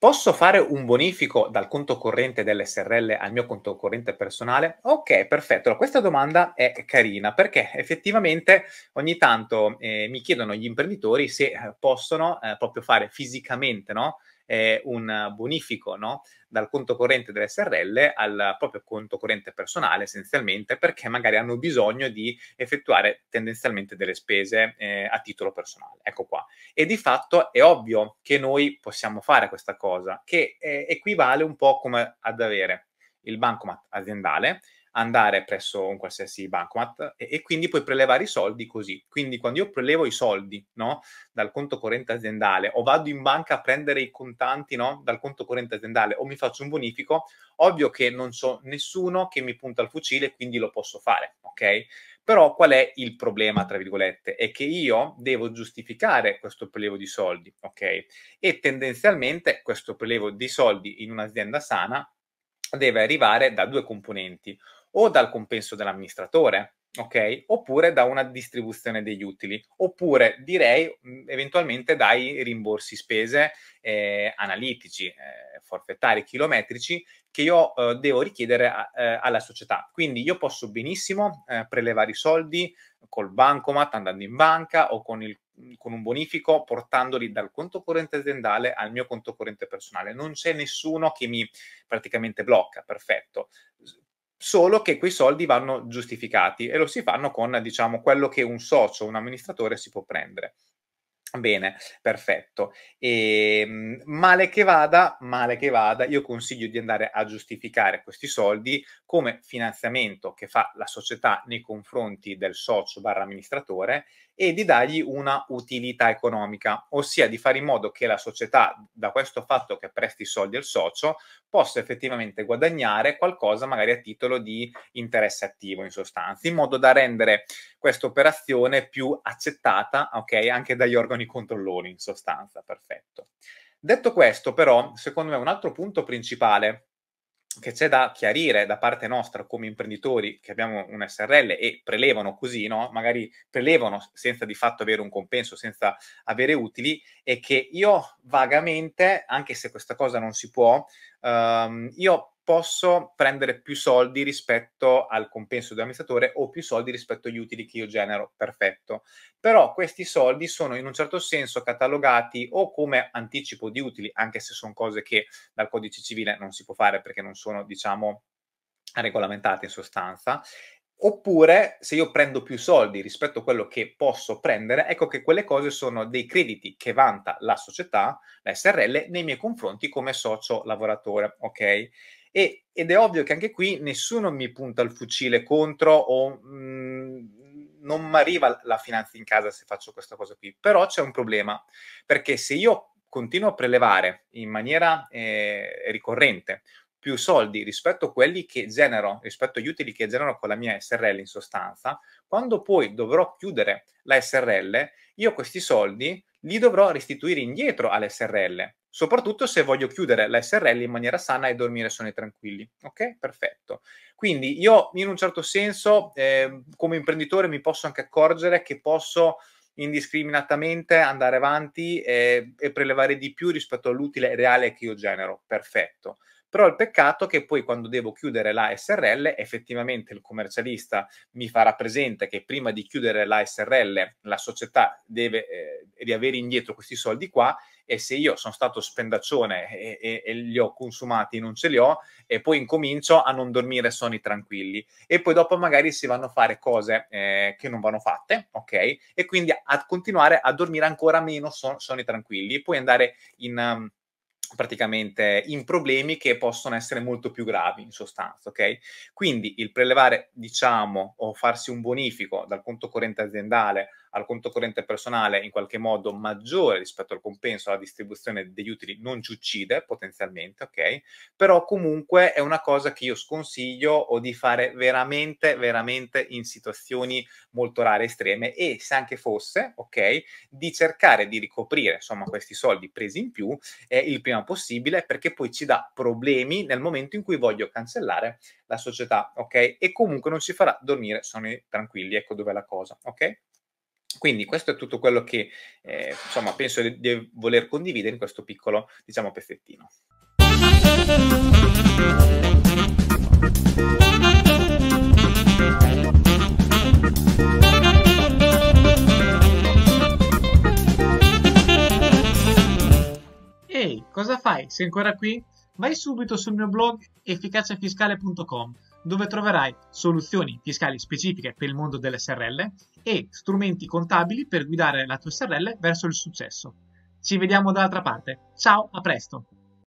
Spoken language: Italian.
Posso fare un bonifico dal conto corrente dell'SRL al mio conto corrente personale? Ok, perfetto. Allora, questa domanda è carina perché effettivamente ogni tanto eh, mi chiedono gli imprenditori se eh, possono eh, proprio fare fisicamente no? eh, un bonifico no? dal conto corrente dell'SRL al proprio conto corrente personale essenzialmente perché magari hanno bisogno di effettuare tendenzialmente delle spese eh, a titolo personale. Ecco qua. E di fatto è ovvio che noi possiamo fare questa cosa che eh, equivale un po' come ad avere il bancomat aziendale andare presso un qualsiasi bancomat e, e, quindi puoi prelevare i soldi così. Quindi quando io prelevo i soldi no, dal conto corrente aziendale o vado in banca a prendere i contanti no, dal conto corrente aziendale o mi faccio un bonifico, ovvio che non so nessuno che mi punta il fucile, quindi lo posso fare, ok? Però qual è il problema, tra virgolette? È che io devo giustificare questo prelevo di soldi, ok? E tendenzialmente questo prelevo di soldi in un'azienda sana deve arrivare da due componenti o dal compenso dell'amministratore, ok? Oppure da una distribuzione degli utili, oppure direi mm, eventualmente dai rimborsi spese eh, analitici, eh, forfettari, chilometrici che io eh, devo richiedere a, eh, alla società. Quindi io posso benissimo eh, prelevare i soldi col bancomat andando in banca o con, il, con un bonifico portandoli dal conto corrente aziendale al mio conto corrente personale. Non c'è nessuno che mi praticamente blocca, perfetto solo che quei soldi vanno giustificati e lo si fanno con diciamo, quello che un socio, un amministratore si può prendere. Bene, perfetto. E, ehm, male che vada, male che vada, io consiglio di andare a giustificare questi soldi come finanziamento che fa la società nei confronti del socio barra amministratore e di dargli una utilità economica, ossia di fare in modo che la società, da questo fatto che presti soldi al socio, possa effettivamente guadagnare qualcosa magari a titolo di interesse attivo in sostanza, in modo da rendere questa operazione più accettata, ok, anche dagli organi con i controllori, in sostanza, perfetto. Detto questo, però, secondo me un altro punto principale che c'è da chiarire da parte nostra come imprenditori che abbiamo un SRL e prelevano così, no? magari prelevano senza di fatto avere un compenso, senza avere utili, è che io vagamente, anche se questa cosa non si può, ehm, io posso prendere più soldi rispetto al compenso dell'amministratore o più soldi rispetto agli utili che io genero, perfetto. Però questi soldi sono in un certo senso catalogati o come anticipo di utili, anche se sono cose che dal codice civile non si può fare perché non sono, diciamo, regolamentate in sostanza, Oppure se io prendo più soldi rispetto a quello che posso prendere, ecco che quelle cose sono dei crediti che vanta la società, la SRL, nei miei confronti come socio lavoratore, ok? E, ed è ovvio che anche qui nessuno mi punta il fucile contro o mh, mm, non mi arriva la finanza in casa se faccio questa cosa qui. Però c'è un problema, perché se io continuo a prelevare in maniera eh, ricorrente più soldi rispetto a quelli che genero, rispetto agli utili che genero con la mia SRL in sostanza, quando poi dovrò chiudere la SRL, io questi soldi li dovrò restituire indietro all'SRL soprattutto se voglio chiudere la SRL in maniera sana e dormire sonni tranquilli. Ok? Perfetto. Quindi io in un certo senso eh, come imprenditore mi posso anche accorgere che posso indiscriminatamente andare avanti e, ehm, e prelevare di più rispetto all'utile reale che io genero. Perfetto. Però il peccato è che poi quando devo chiudere la SRL, effettivamente il commercialista mi farà presente che prima di chiudere la SRL la società deve eh, riavere indietro questi soldi qua e se io sono stato spendaccione e, e, e, li ho consumati non ce li ho e poi incomincio a non dormire sonni tranquilli e poi dopo magari si vanno a fare cose eh, che non vanno fatte, ok? E quindi a continuare a dormire ancora meno son, sonni tranquilli e poi andare in... Um, praticamente in problemi che possono essere molto più gravi in sostanza, ok? Quindi il prelevare, diciamo, o farsi un bonifico dal conto corrente aziendale al conto corrente personale in qualche modo maggiore rispetto al compenso, alla distribuzione degli utili non ci uccide potenzialmente, ok? Però comunque è una cosa che io sconsiglio o di fare veramente, veramente in situazioni molto rare, estreme e se anche fosse, ok, di cercare di ricoprire insomma questi soldi presi in più eh, il prima possibile perché poi ci dà problemi nel momento in cui voglio cancellare la società, ok? E comunque non ci farà dormire, sono tranquilli, ecco dov'è la cosa, ok? Quindi questo è tutto quello che eh, insomma, penso di, di, voler condividere in questo piccolo diciamo, pezzettino. Ehi, cosa fai? Sei ancora qui? Vai subito sul mio blog efficaciafiscale.com dove troverai soluzioni fiscali specifiche per il mondo delle SRL e strumenti contabili per guidare la tua SRL verso il successo. Ci vediamo dall'altra parte. Ciao, a presto!